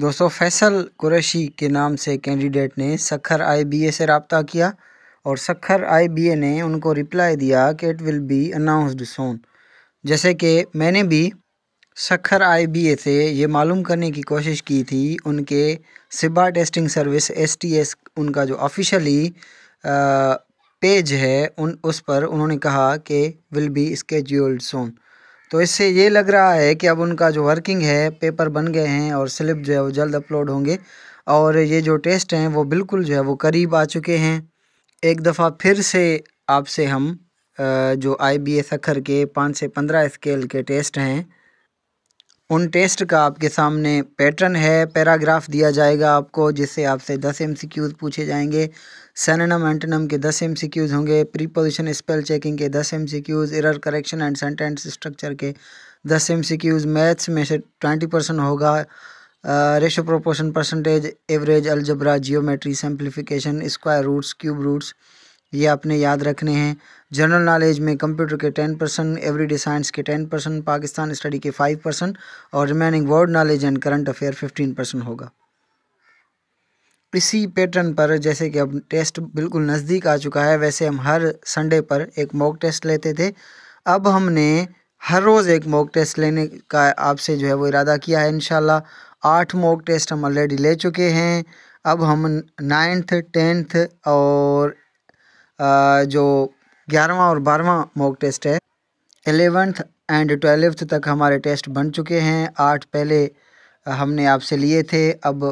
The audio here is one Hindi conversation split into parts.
दोस्तों फैसल कुरैशी के नाम से कैंडिडेट ने सखर आईबीए से रबता किया और सखर आईबीए ने उनको रिप्लाई दिया कि it will be announced soon जैसे कि मैंने भी सखर आईबीए से ये मालूम करने की कोशिश की थी उनके सिबा टेस्टिंग सर्विस एसटीएस उनका जो ऑफिशियली पेज है उन उस पर उन्होंने कहा कि विल बी स्केड्यूल्ड सोन तो इससे ये लग रहा है कि अब उनका जो वर्किंग है पेपर बन गए हैं और स्लिप जो है वो जल्द अपलोड होंगे और ये जो टेस्ट हैं वो बिल्कुल जो है वो करीब आ चुके हैं एक दफ़ा फिर से आपसे हम जो आई बी एस अखर के पाँच से पंद्रह स्केल के टेस्ट हैं उन टेस्ट का आपके सामने पैटर्न है पैराग्राफ दिया जाएगा आपको जिससे आपसे दस एम सी क्यूज़ पूछे जाएंगे सैनम एंटनम के दस एम सी क्यूज़ होंगे प्रीपोजिशन स्पेल चेकिंग के दस M C Qs error correction and sentence structure के दस एम सी क्यूज़ मैथ्स में से ट्वेंटी परसेंट होगा ratio proportion percentage average algebra geometry simplification square roots cube roots ये आपने याद रखने हैं जनरल नॉलेज में कंप्यूटर के टेन परसेंट एवरीडे साइंस के टेन परसेंट पाकिस्तान स्टडी के फाइव परसेंट और remaining world knowledge and current affair fifteen percent होगा इसी पैटर्न पर जैसे कि अब टेस्ट बिल्कुल नज़दीक आ चुका है वैसे हम हर संडे पर एक मॉक टेस्ट लेते थे अब हमने हर रोज़ एक मॉक टेस्ट लेने का आपसे जो है वो इरादा किया है इन आठ मॉक टेस्ट हम ऑलरेडी ले चुके हैं अब हम नाइन्थ टेंथ और जो ग्यारहवा और बारहवा मॉक टेस्ट है एलेवंथ एंड ट्वेल्थ तक हमारे टेस्ट बन चुके हैं आठ पहले हमने आपसे लिए थे अब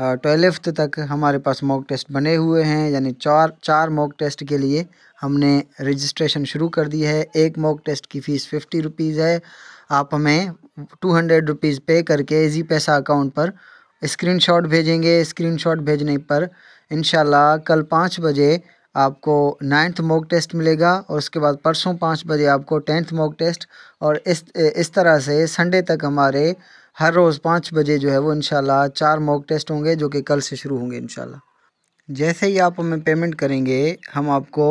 ट्वेल्थ तक हमारे पास मॉक टेस्ट बने हुए हैं यानी चार चार मॉक टेस्ट के लिए हमने रजिस्ट्रेशन शुरू कर दी है एक मॉक टेस्ट की फ़ीस फिफ्टी रुपीज़ है आप हमें टू हंड्रेड रुपीज़ पे करके इजी पैसा अकाउंट पर स्क्रीनशॉट भेजेंगे स्क्रीनशॉट भेजने पर इनशाला कल पाँच बजे आपको नाइन्थ मॉक टेस्ट मिलेगा और उसके बाद परसों पाँच बजे आपको टेंथ मॉक टेस्ट और इस इस तरह से संडे तक हमारे हर रोज़ पाँच बजे जो है वो इन चार मॉक टेस्ट होंगे जो कि कल से शुरू होंगे इन जैसे ही आप हमें पेमेंट करेंगे हम आपको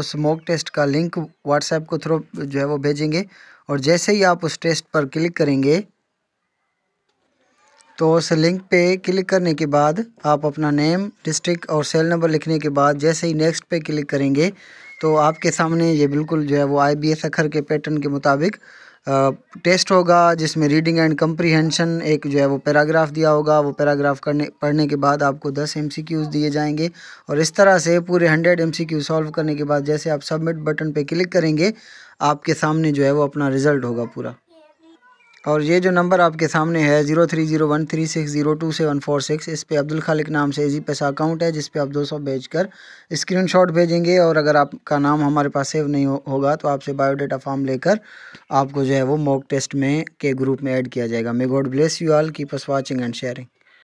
उस मॉक टेस्ट का लिंक व्हाट्सएप को थ्रू जो है वो भेजेंगे और जैसे ही आप उस टेस्ट पर क्लिक करेंगे तो उस लिंक पे क्लिक करने के बाद आप अपना नेम डिस्ट्रिक्ट और सेल नंबर लिखने के बाद जैसे ही नेक्स्ट पे क्लिक करेंगे तो आपके सामने ये बिल्कुल जो है वो आई बी एस अखर के पैटर्न के मुताबिक टेस्ट होगा जिसमें रीडिंग एंड कम्प्रीहेंशन एक जो है वो पैराग्राफ दिया होगा वो पैराग्राफ करने पढ़ने के बाद आपको 10 एम दिए जाएंगे और इस तरह से पूरे 100 एम सॉल्व करने के बाद जैसे आप सबमिट बटन पे क्लिक करेंगे आपके सामने जो है वो अपना रिज़ल्ट होगा पूरा और ये जो नंबर आपके सामने है zero three zero one three six zero two seven four six इस पर अब्दुल खालिक नाम से इजी पैसा अकाउंट है जिस आप दो सौ भेज कर स्क्रीन शॉट भेजेंगे और अगर आपका नाम हमारे पास सेव नहीं हो, होगा तो आपसे बायोडाटा फॉर्म लेकर आपको जो है वो मॉक टेस्ट में के ग्रुप में ऐड किया जाएगा may God bless you all keep us watching and sharing